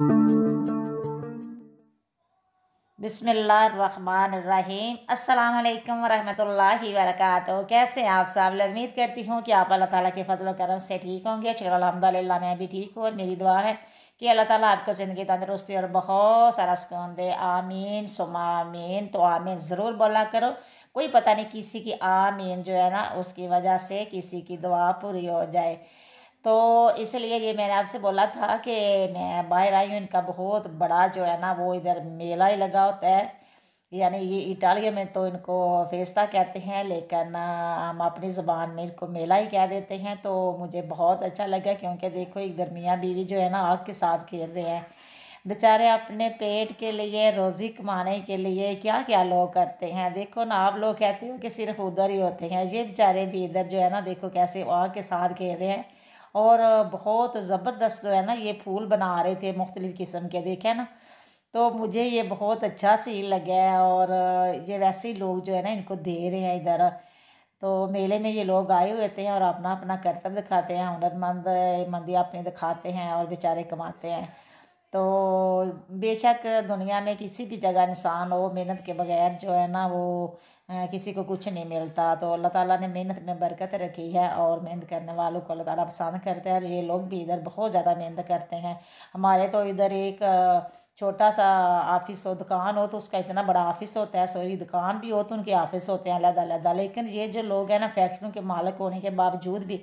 अस्सलाम वालेकुम रहमतुल्लाहि वरकत कैसे आप साहब लोग उम्मीद करती हूँ कि आप अल्लाह ताला के फजल करम से ठीक होंगे चलो अलहमदिल्ला मैं भी ठीक हूँ और मेरी दुआ है कि अल्लाह ताला आपको ज़िंदगी तंदरुस्ती और बहुत सारा सुकून दे आमीन आमीन तो आमीन ज़रूर बोला करो कोई पता नहीं किसी की आमीन जो है ना उसकी वजह से किसी की दुआ पूरी हो जाए तो इसलिए ये मैंने आपसे बोला था कि मैं बाहर आई हूँ इनका बहुत बड़ा जो है ना वो इधर मेला ही लगा होता है यानी ये इटालिया में तो इनको फेस्ता कहते हैं लेकिन हम अपनी ज़बान में इनको मेला ही कह देते हैं तो मुझे बहुत अच्छा लगा क्योंकि देखो इधर मियाँ बीवी जो है ना आग के साथ खेल रहे हैं बेचारे अपने पेट के लिए रोज़ी कमाने के लिए क्या क्या लोग करते हैं देखो ना आप लोग कहते हो कि सिर्फ उधर ही होते हैं ये बेचारे भी इधर जो है ना देखो कैसे आग के साथ खेल रहे हैं और बहुत ज़बरदस्त जो है ना ये फूल बना रहे थे मुख्तलिफ़ किस्म के देखे ना तो मुझे ये बहुत अच्छा लग लगा है और ये वैसे ही लोग जो है ना इनको दे रहे हैं इधर तो मेले में ये लोग आए हुए थे और अपना अपना कर्तव्य दिखाते हैं हुनरमंद मंदी अपनी दिखाते हैं और बेचारे कमाते हैं तो बेशक दुनिया में किसी भी जगह इंसान हो मेहनत के बगैर जो है ना वो किसी को कुछ नहीं मिलता तो अल्लाह ताला ने मेहनत में बरकत रखी है और मेहनत करने वालों को अल्लाह ताला पसंद करते हैं और ये लोग भी इधर बहुत ज़्यादा मेहनत करते हैं हमारे तो इधर एक छोटा सा ऑफिस हो दुकान हो तो उसका इतना बड़ा ऑफिस होता है सॉरी दुकान भी हो तो उनके ऑफिस होते हैं अलग अलग लेकिन ये जो लोग हैं ना फैक्ट्रियों के मालिक होने के बावजूद भी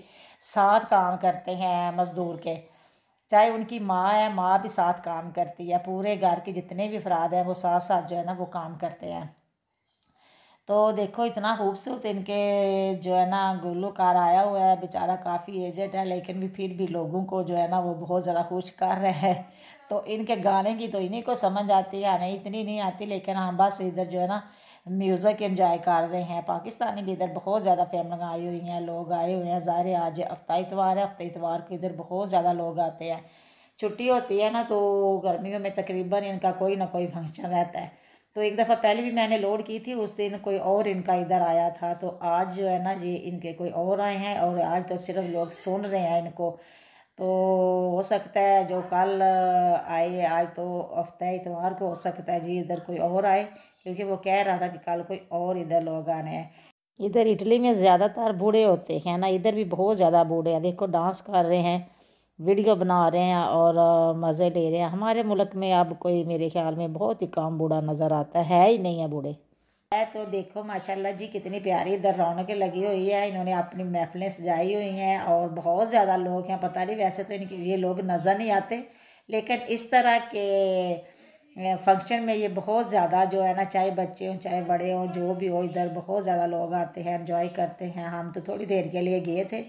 साथ काम करते हैं मज़दूर के चाहे उनकी माँ है माँ भी साथ काम करती है पूरे घर के जितने भी अफराद हैं वो साथ साथ जो है ना वो काम करते हैं तो देखो इतना खूबसूरत इनके जो है ना कार आया हुआ है बेचारा काफ़ी एजेड है लेकिन भी फिर भी लोगों को जो है ना वो बहुत ज़्यादा खुश कर रहे हैं तो इनके गाने की तो इन्हीं को समझ आती है हमें इतनी नहीं आती लेकिन हम बस इधर जो है ना म्यूज़िक इन्जॉय कर रहे हैं पाकिस्तानी भी इधर बहुत ज़्यादा फैमिली आई हुई हैं लोग आए हुए हैं ज़ाहिर आज हफ्ता इतवार है हफ्ते इतवार को इधर बहुत ज़्यादा लोग आते हैं छुट्टी होती है ना तो गर्मियों में तकरीबन इनका कोई ना कोई फंक्शन रहता है तो एक दफ़ा पहले भी मैंने लोड की थी उस दिन कोई और इनका इधर आया था तो आज जो है ना जी इनके कोई और आए हैं और आज तो सिर्फ लोग सुन रहे हैं इनको तो हो सकता है जो कल आए आज तो हफ्ता इतवार को हो सकता है जी इधर कोई और आए क्योंकि वो कह रहा था कि कल कोई और इधर लोग आने हैं इधर इटली में ज़्यादातर बूढ़े होते हैं ना इधर भी बहुत ज़्यादा बूढ़े हैं देखो डांस कर रहे हैं वीडियो बना रहे हैं और मज़े ले रहे हैं हमारे मुल्क में अब कोई मेरे ख्याल में बहुत ही काम बूढ़ा नज़र आता है ही नहीं है बूढ़े है तो देखो माशाल्लाह जी कितनी प्यारी इधर रौनकें लगी हुई है इन्होंने अपनी महफिलें सजाई हुई हैं और बहुत ज़्यादा लोग हैं पता नहीं वैसे तो इनके ये लोग नज़र नहीं आते लेकिन इस तरह के फंक्शन में ये बहुत ज़्यादा जो है ना चाहे बच्चे हों चाहे बड़े हों जो भी हो इधर बहुत ज़्यादा लोग आते हैं इन्जॉय करते हैं हम तो थोड़ी देर के लिए गए थे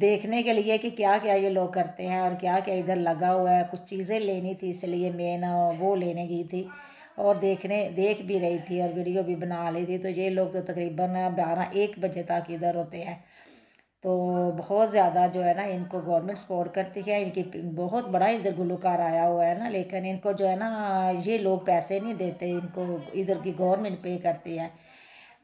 देखने के लिए कि क्या क्या ये लोग करते हैं और क्या क्या इधर लगा हुआ है कुछ चीज़ें लेनी थी इसलिए मैं ना वो लेने गई थी और देखने देख भी रही थी और वीडियो भी बना रही थी तो ये लोग तो तकरीबन बारह एक बजे तक इधर होते हैं तो बहुत ज़्यादा जो है ना इनको गवर्नमेंट सपोर्ट करती है इनकी बहुत बड़ा इधर गुलकार आया हुआ है ना लेकिन इनको जो है ना ये लोग पैसे नहीं देते इनको इधर की गवर्नमेंट पे करती है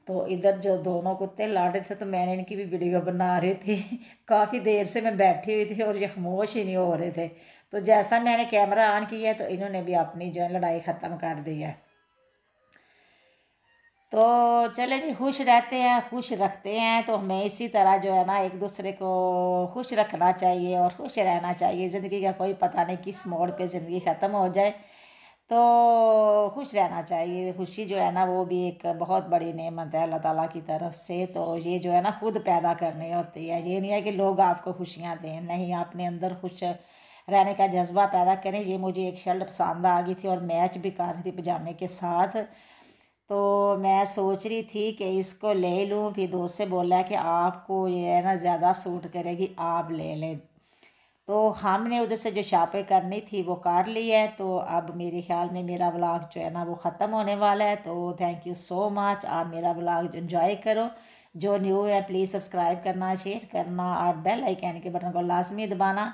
तो इधर जो दोनों कुत्ते रहे थे तो मैंने इनकी भी वीडियो बना रही थी काफ़ी देर से मैं बैठी हुई थी और ये खामोश ही नहीं हो रहे थे तो जैसा मैंने कैमरा ऑन किया तो इन्होंने भी अपनी जो है लड़ाई ख़त्म कर दी है तो चले जी खुश रहते हैं खुश रखते हैं तो हमें इसी तरह जो है ना एक दूसरे को खुश रखना चाहिए और खुश रहना चाहिए ज़िंदगी का कोई पता नहीं किस मोड़ पे ज़िंदगी ख़त्म हो जाए तो खुश रहना चाहिए खुशी जो है ना वो भी एक बहुत बड़ी नेमत है अल्लाह ताला की तरफ से तो ये जो है ना खुद पैदा करनी होती है ये नहीं है कि लोग आपको खुशियाँ दें नहीं आपने अंदर खुश रहने का जज्बा पैदा करें ये मुझे एक शर्ट पसंद आ गई थी और मैच भी कर रही थी पजामे के साथ तो मैं सोच रही थी कि इसको ले लूँ फिर दोस्त से बोला कि आपको ये है ना ज़्यादा सूट करेगी आप ले लें तो हमने उधर से जो शॉपें करनी थी वो कर ली है तो अब मेरे ख्याल में मेरा ब्लॉग जो है ना वो ख़त्म होने वाला है तो थैंक यू सो मच आप मेरा ब्लॉग इन्जॉय करो जो न्यू है प्लीज़ सब्सक्राइब करना शेयर करना और बेल आइकन के बटन को लाजमी दबाना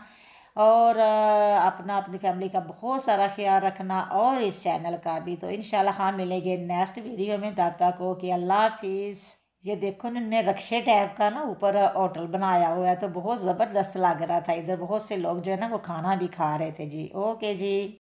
और अपना अपनी फैमिली का बहुत सारा ख्याल रखना और इस चैनल का भी तो इन शाला हाँ मिलेंगे नेक्स्ट वीडियो में तब तक ओके अल्लाह हाफिज़ ये देखो इन्होंने रक्षे टाइप का ना ऊपर होटल बनाया हुआ है तो बहुत ज़बरदस्त लग रहा था इधर बहुत से लोग जो है ना वो खाना भी खा रहे थे जी ओके जी